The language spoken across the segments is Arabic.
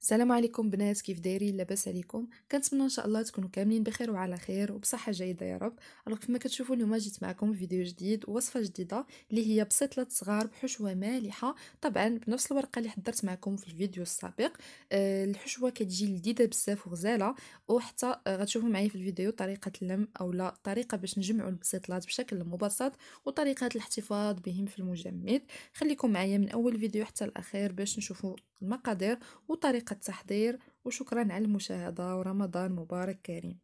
السلام عليكم بنات كيف دايرين لاباس عليكم كنتمنى ان شاء الله تكونوا كاملين بخير وعلى خير وبصحه جيده يا رب الوغ كما كتشوفوا اليوم جيت معكم فيديو جديد وصفه جديده اللي هي بسطله صغار بحشوه مالحه طبعا بنفس الورقه اللي حضرت معكم في الفيديو السابق أه الحشوه كتجي لذيذه بزاف وغزاله وحتى آه، غتشوفوا معايا في الفيديو طريقه اللم او لا طريقه باش نجمعوا البسطلات بشكل مبسط وطريقه الاحتفاظ بهم في المجمد خليكم معايا من اول فيديو حتى الاخير باش نشوفوا المقادير وطريقة التحضير وشكرا على المشاهدة ورمضان مبارك كريم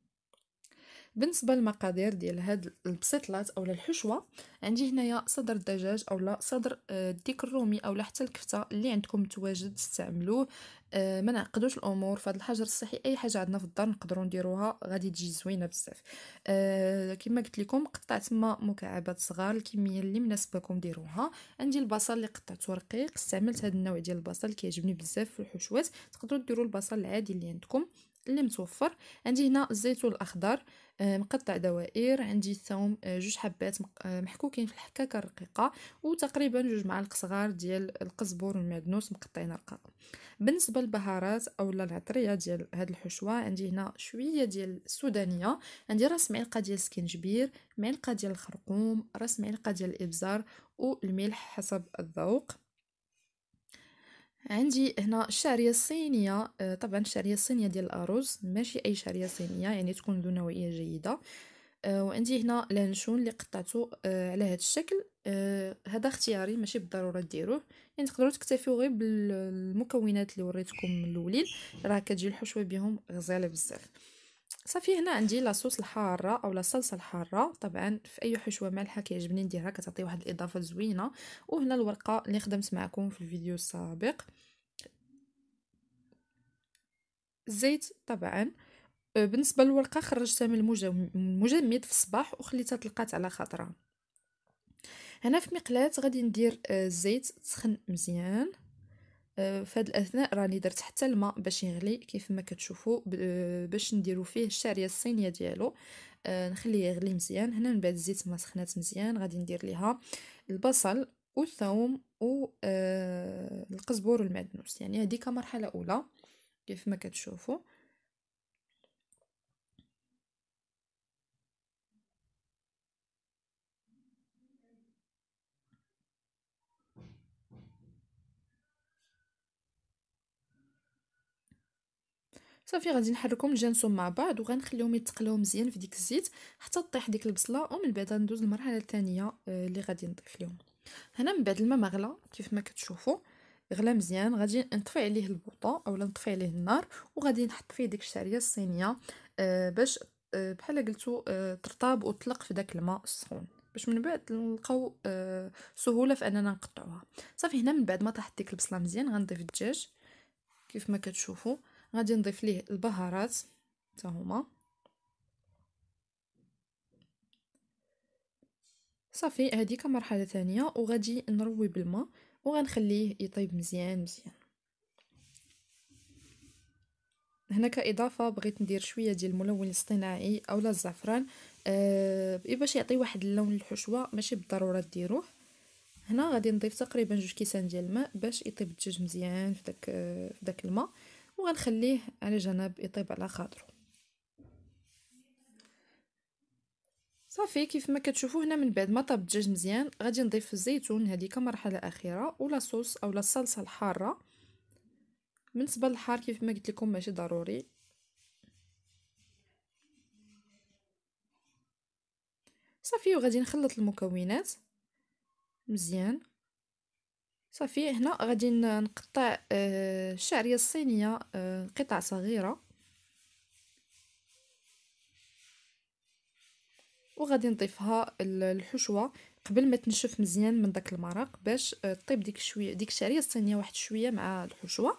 بالنسبه للمقادير ديال هاد البسيطلات او الحشوه عندي هنايا صدر الدجاج او صدر آه، الديك الرومي او حتى الكفته اللي عندكم متواجد استعملوه آه، ما نعقدوش الامور فهاد الحجر الصحي اي حاجه عندنا في الدار نقدروا نديروها غادي تجي زوينه بزاف آه، كما قلت لكم قطعت ما مكعبات صغار الكميه اللي مناسبه لكم ديروها عندي البصل اللي قطعته رقيق استعملت هذا النوع ديال البصل كيعجبني بزاف في الحشوات تقدروا ديروا البصل العادي اللي عندكم اللي متوفر عندي هنا الزيتون الاخضر آه، مقطع دوائر عندي الثوم آه، جوج حبات آه، محكوكين في الحكاكه الرقيقه وتقريبا جوج معالق صغار ديال القزبور والمعدنوس مقطعين رقاق بالنسبه للبهارات اولا العطريه ديال هاد الحشوه عندي هنا شويه ديال السودانيه عندي راس معلقه ديال السكنجبير معلقه ديال الخرقوم راس معلقه ديال الابزار والملح حسب الذوق عندي هنا الشعريه الصينيه آه، طبعا الشعريه الصينيه ديال الارز ماشي اي شعريه صينيه يعني تكون ذو نوعيه جيده آه، وعندي هنا لانشون اللي قطعته آه، على هذا الشكل هذا اختياري ماشي بالضروره ديروه يعني تقدروا تكتفيوا غير بالمكونات اللي وريتكم من الاولين راه كتجي الحشوه بهم غزاله بزاف صافي هنا عندي لاصوص الحاره او الصلصه الحاره طبعا في اي حشوه مالحه كيعجبني نديرها كتعطي واحد الاضافه زوينه وهنا الورقه اللي خدمت معكم في الفيديو السابق الزيت طبعا أه، بالنسبه للورقه خرجتها من المجمد في الصباح وخليتها تلقات على خاطرها هنا في مقلاة غادي ندير الزيت أه، تسخن مزيان في فهاد الاثناء راني درت حتى الماء باش يغلي كيف ما كتشوفوا باش نديرو فيه الشعريه الصينيه ديالو آه، نخليه يغلي مزيان هنا من بعد الزيت ما سخنات مزيان غادي ندير ليها البصل والثوم والقزبور آه، والمعدنوس يعني هذه كمرحله اولى كيف ما كتشوفوا صافي غادي نحركهم الجانسون مع بعض وغنخليهم يتقلاو مزيان في ديك الزيت حتى طيح ديك البصله ومن بعد ندوز للمرحله الثانيه آه، اللي غادي نضيف لهم هنا من بعد الماء مغلى كيف ما كتشوفوا غلا مزيان غادي نطفي عليه البوطه اولا نطفي عليه النار وغادي نحط فيه ديك الشعريه الصينيه آه، باش آه، بحال قلتو ترطاب وتطلق في داك الماء السخون باش من بعد نلقاو سهوله في اننا نقطعوها صافي هنا من بعد ما طاحت ديك البصله مزيان غنضيف الدجاج كيف ما كتشوفوا غادي نضيف ليه البهارات حتى هما صافي هذه كمرحله ثانيه وغادي نروي بالماء وغنخليه يطيب مزيان مزيان هنا كاضافه بغيت ندير شويه ديال الملون الاصطناعي اولا الزعفران أه باش يعطي واحد اللون للحشوه ماشي بالضروره ديروه هنا غادي نضيف تقريبا جوج كيسان ديال الماء باش يطيب الدجاج مزيان في داك آه، في داك الماء وغنخليه على جنب يطيب على خاطرو صافي كيف ما كتشوفوا هنا من بعد ما طاب الدجاج مزيان غادي نضيف الزيتون هذيك مرحله اخيره ولا صوص اولا الصلصه الحاره بالنسبه للحار كيف ما قلت لكم ماشي ضروري صافي وغادي نخلط المكونات مزيان صافي هنا غادي نقطع آه، الشعريه الصينيه آه، قطع صغيره وغادي نضيفها الحشوه قبل ما تنشف مزيان من داك المرق باش طيب ديك شويه ديك الشعريه الصينيه واحد شويه مع الحشوه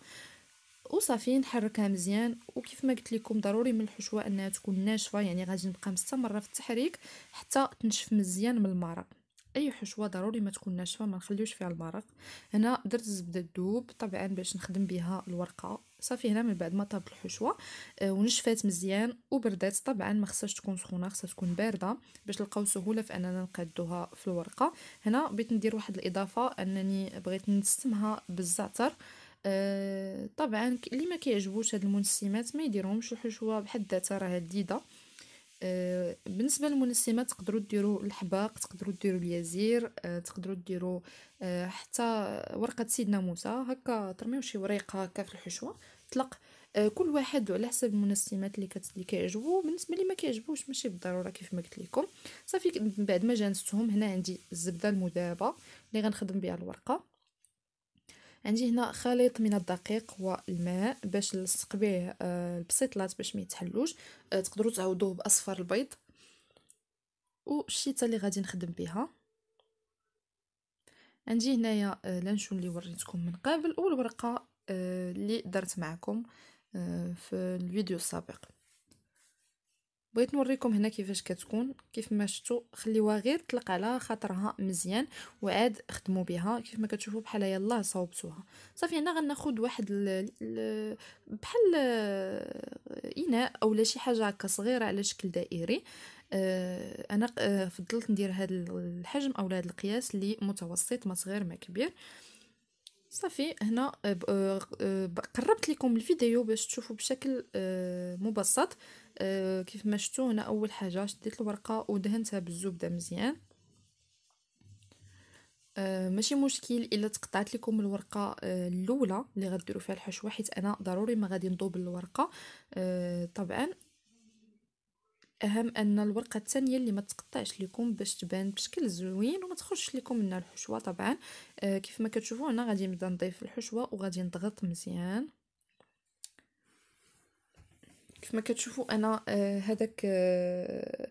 وصافي نحركها مزيان وكيف ما قلت لكم ضروري من الحشوه انها تكون ناشفه يعني غادي نبقى مستمره في التحريك حتى تنشف مزيان من المرق اي حشوه ضروري ما تكون ناشفه ما نخليوش فيها المرق هنا درت الزبده الذوب طبعا باش نخدم بها الورقه صافي هنا من بعد ما طابت الحشوه آه، ونشفات مزيان وبردات طبعا ما خصهاش تكون سخونه خصها تكون بارده باش نلقاو سهوله في اننا نقادوها في الورقه هنا بغيت ندير واحد الاضافه انني بغيت نستمها بالزعتر أه طبعا اللي ما كيعجبوش هاد المنسمات ما يديرهمش الحشوه بحد ذاتها راه لذيذه آه، بالنسبه للمنسمات تقدروا ديروا الحباق تقدروا ديروا اليزير آه، تقدروا ديروا آه، حتى ورقه سيدنا موسى هكا ترميو شي وريق هكا في الحشوه طلق كل واحد على حسب المنسمات اللي كت... اللي كيعجبو بالنسبه لي ما كيعجبوش ماشي بالضروره كيف ما قلت لكم صافي من بعد ما جانستهم هنا عندي الزبده المذابه اللي غنخدم بها الورقه عندي هنا خليط من الدقيق والماء باش نلصق به آه، البسيطلات باش ما يتحلوش آه، تقدروا تعوضوه باصفر البيض والشيطه اللي غادي نخدم بها عندي هنايا آه، لانشون اللي وريتكم من قبل والورقه اللي درت معكم في الفيديو السابق بغيت نوريكم هنا كيفاش كتكون كيف ما شفتوا خليوها غير تطلق على خاطرها مزيان وعاد خدموا بها كيف ما كتشوفوا بحال يلا صوبتوها صافي هنا غناخذ واحد ل... ل... بحال اناء اولا شي حاجه هكا صغيره على شكل دائري آه، انا آه، فضلت ندير هذا الحجم اولا هذا القياس اللي متوسط ما صغير ما كبير آه صافي هنا آه، آه، قربت لكم الفيديو باش تشوفوا بشكل آه، مبسط كيف ما شفتوا هنا اول حاجه شديت الورقه ودهنتها بالزبده مزيان ماشي مشكل الا تقطعت لكم الورقه الاولى اللي غديروا فيها الحشوه حيت انا ضروري ما غادي نضوب الورقه طبعا الاهم ان الورقه الثانيه اللي ما تقطعش لكم باش تبان بشكل زوين وما تخرجش لكم منها الحشوه طبعا آه كيف ما كتشوفوا هنا غادي نبدا نضيف الحشوه وغادي نضغط مزيان كيف ما كتشوفوا انا آه هذاك آه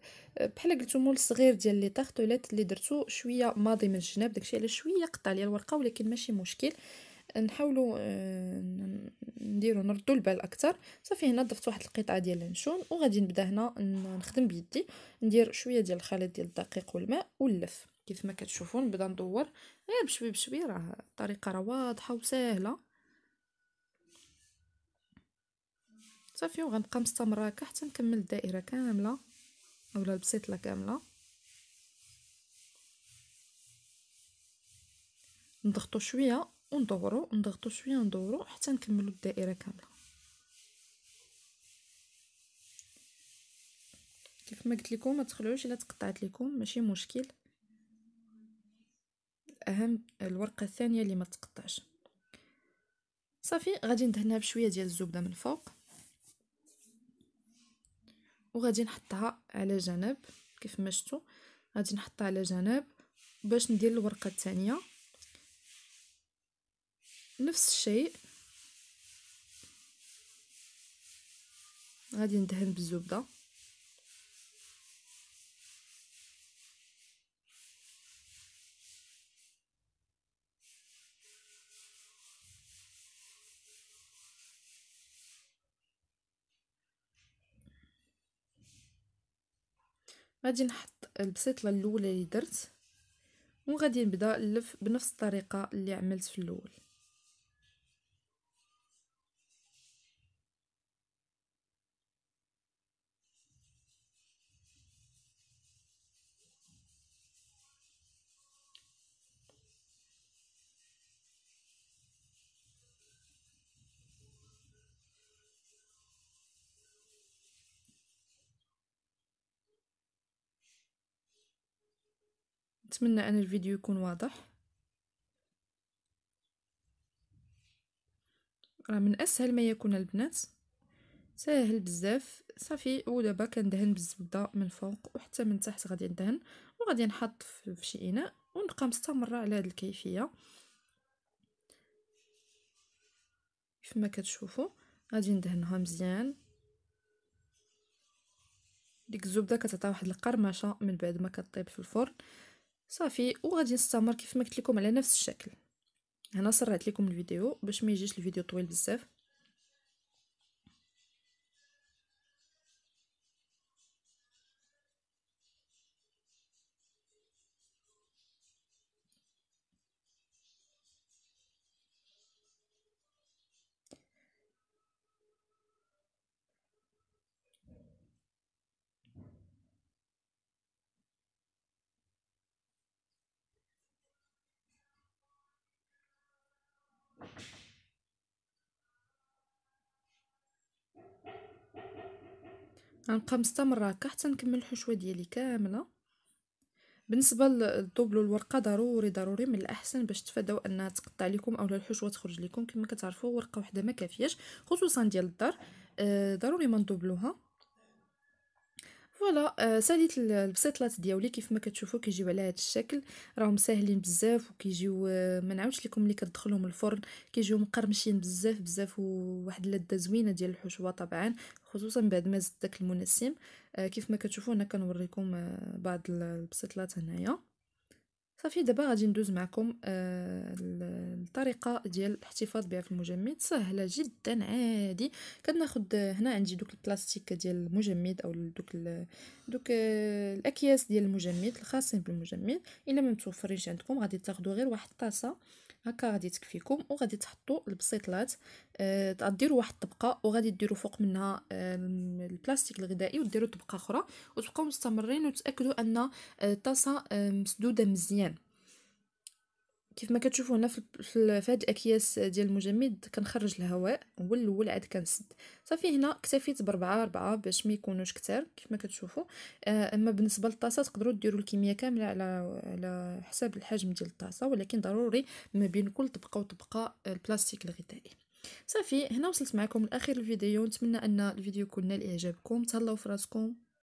بحال قلت لكم الصغير ديال لي طارتوليت اللي درتو شويه ماضي من الجناب داكشي على شويه قطع لي الورقه ولكن ماشي مشكل آه نحاولوا آه، نديرو نردو البال اكثر صافي هنا ضفت واحد القطعه ديال النشون وغادي نبدا هنا نخدم بيدي ندير شويه ديال الخليط ديال الدقيق والماء واللف كيف ما كتشوفوا نبدا ندور غير بشوي بشوي راه الطريقه راه واضحه وسهله صافي وغنبقى مستمره هكا حتى نكمل الدائره كامله اولا البسيطله كامله نضغطوا شويه وندورو نضغطو شويه ندورو حتى نكملو الدائره كامله كيف ما قلت لكم ما تخلعوش الا تقطعت لكم ماشي مشكل الاهم الورقه الثانيه اللي ما تقطعش صافي غادي ندهنها بشويه ديال الزبده من فوق وغادي نحطها على جنب كيف ما شفتوا غادي نحطها على جنب باش ندير الورقه الثانيه نفس الشيء غادي ندهن بالزبده غادي نحط البسيطله الاولى اللي درت وغادي نبدا نلف بنفس الطريقه اللي عملت في الاول نتمنى ان الفيديو يكون واضح راه من اسهل ما يكون البنات ساهل بزاف صافي ودابا كندهن بالزبده من فوق وحتى من تحت غادي ندهن وغادي نحط في شي اناء ونبقى مستمره على هذه الكيفيه كيف ما كتشوفوا غادي ندهنها مزيان ديك الزبده كتعطي واحد القرمشه من بعد ما كطيب في الفرن صافي وغادي نستمر كيف ما قلت لكم على نفس الشكل هنا سرعت لكم الفيديو باش ما يجيش الفيديو طويل بزاف غنبقى مستمره هكا حتى نكمل الحشوه ديالي كامله بالنسبه للدوبل الورقه ضروري ضروري من الاحسن باش تفاداو انها تقطع لكم اولا الحشوه تخرج لكم كما كتعرفوا ورقه واحده ما كافياش خصوصا ديال الدار آه ضروري ما ندوبلوها فوالا آه، ساليت البسيطلات دياولي كيف ما كتشوفوا كيجيو على هذا الشكل راهم ساهلين بزاف وكيجيو آه، ما نعاودش لكم اللي كتدخلهم الفرن كيجيو مقرمشين بزاف بزاف وواحد اللذه زوينه ديال الحشوه طبعا خصوصا بعد ما زدت داك المنسم آه، كيف ما كتشوفوا انا كنوريكم بعض البسيطلات هنايا صافي دابا غادي ندوز معكم آه الطريقه ديال الاحتفاظ بها في المجمد سهله جدا عادي كناخذ هنا عندي دوك البلاستيك ديال المجمد او دوك ال دوك آه الاكياس ديال المجمد الخاصين بالمجمد الا ما متوفرينش عندكم غادي تاخذوا غير واحد الطاسه هكا غادي تكفيكم وغادي تحطوا البسيطلات آه غديروا واحد الطبقه وغادي ديروا فوق منها البلاستيك الغذائي وديروا طبقه اخرى وتبقاو مستمرين وتاكدوا ان آه، الطاسه آه، مسدوده مزيان كيف ما كتشوفوا هنا في هاد الاكياس ديال المجمد كنخرج الهواء هو الاول عاد كنسد صافي هنا اكتفيت بربعة ربعة باش ما يكونوش كتار كيف ما كتشوفوا آه، اما بالنسبه للطاسه تقدروا ديروا الكميه كامله على على حساب الحجم ديال الطاسه ولكن ضروري ما بين كل طبقه وطبقه البلاستيك الغذائي صافي هنا وصلت معكم لاخر الفيديو نتمنى ان الفيديو يكون نال اعجابكم تهلاو في راسكم